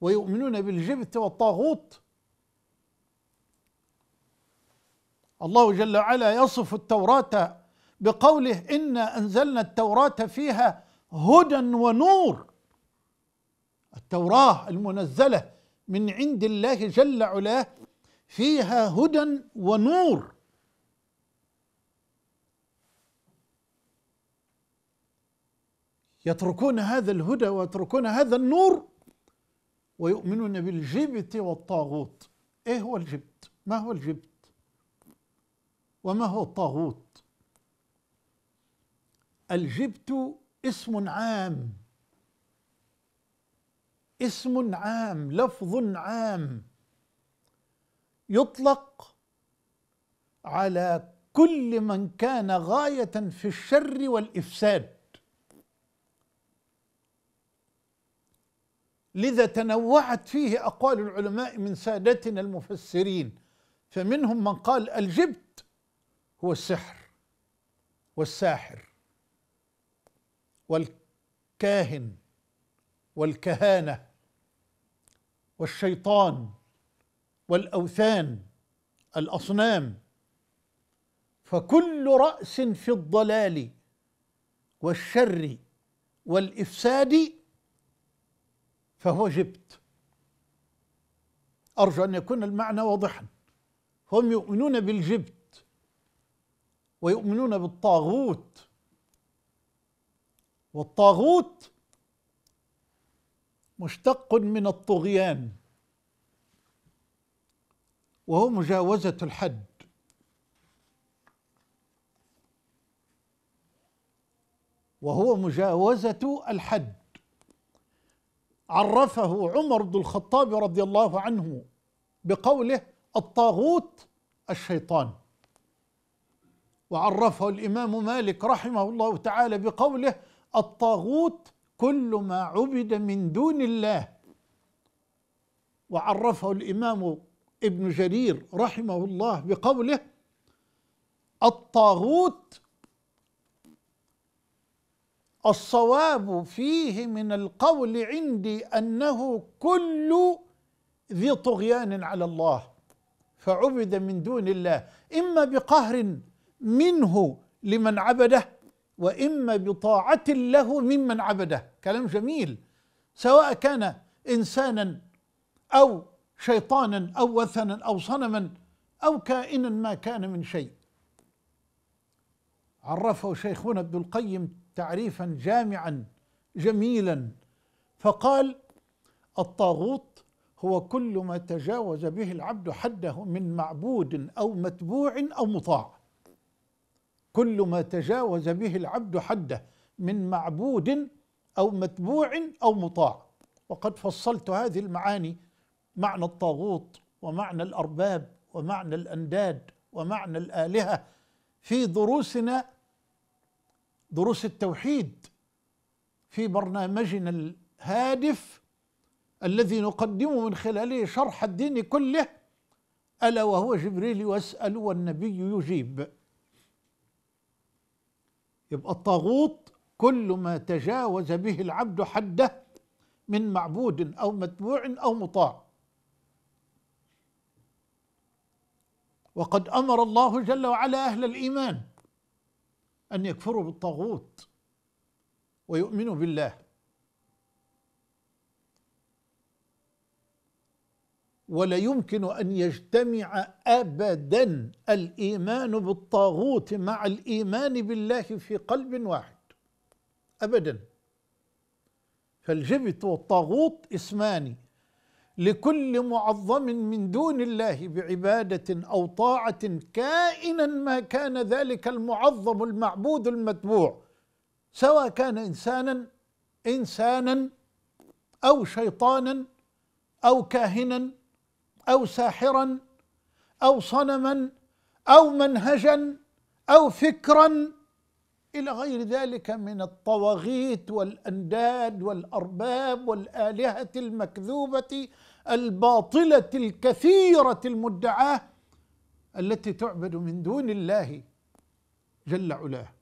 ويؤمنون بالجبت والطاغوت الله جل وعلا يصف التوراة بقوله إنا أنزلنا التوراة فيها هدى ونور التوراة المنزلة من عند الله جل علاه فيها هدى ونور يتركون هذا الهدى ويتركون هذا النور ويؤمنون بالجبت والطاغوت ايه هو الجبت ما هو الجبت وما هو الطاغوت الجبت اسم عام اسم عام لفظ عام يطلق على كل من كان غايه في الشر والافساد لذا تنوعت فيه أقوال العلماء من سادتنا المفسرين فمنهم من قال الجبت هو السحر والساحر والكاهن والكهانة والشيطان والأوثان الأصنام فكل رأس في الضلال والشر والإفساد فهو جبت أرجو أن يكون المعنى واضحا هم يؤمنون بالجبت ويؤمنون بالطاغوت والطاغوت مشتق من الطغيان وهو مجاوزة الحد وهو مجاوزة الحد عرفه عمر بن الخطاب رضي الله عنه بقوله الطاغوت الشيطان وعرفه الامام مالك رحمه الله تعالى بقوله الطاغوت كل ما عبد من دون الله وعرفه الامام ابن جرير رحمه الله بقوله الطاغوت الصواب فيه من القول عندي انه كل ذي طغيان على الله فعبد من دون الله اما بقهر منه لمن عبده واما بطاعه له ممن عبده كلام جميل سواء كان انسانا او شيطانا او وثنا او صنما او كائنا ما كان من شيء عرفه شيخنا ابن القيم تعريفا جامعا جميلا فقال الطاغوت هو كل ما تجاوز به العبد حده من معبود او متبوع او مطاع كل ما تجاوز به العبد حده من معبود او متبوع او مطاع وقد فصلت هذه المعاني معنى الطاغوت ومعنى الارباب ومعنى الانداد ومعنى الالهه في دروسنا دروس التوحيد في برنامجنا الهادف الذي نقدمه من خلاله شرح الدين كله الا وهو جبريل يسال والنبي يجيب يبقى الطاغوت كل ما تجاوز به العبد حده من معبود او متبوع او مطاع وقد امر الله جل وعلا اهل الايمان أن يكفروا بالطاغوت ويؤمنوا بالله ولا يمكن أن يجتمع أبدا الإيمان بالطاغوت مع الإيمان بالله في قلب واحد أبدا فالجبت والطاغوت اسمان لكل معظم من دون الله بعباده او طاعه كائنا ما كان ذلك المعظم المعبود المتبوع سواء كان انسانا انسانا او شيطانا او كاهنا او ساحرا او صنما او منهجا او فكرا الى غير ذلك من الطواغيت والانداد والارباب والالهه المكذوبه الباطله الكثيره المدعاه التي تعبد من دون الله جل علاه